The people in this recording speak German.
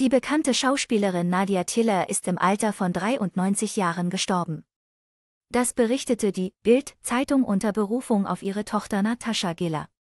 Die bekannte Schauspielerin Nadia Tiller ist im Alter von 93 Jahren gestorben. Das berichtete die Bild-Zeitung unter Berufung auf ihre Tochter Natascha Giller.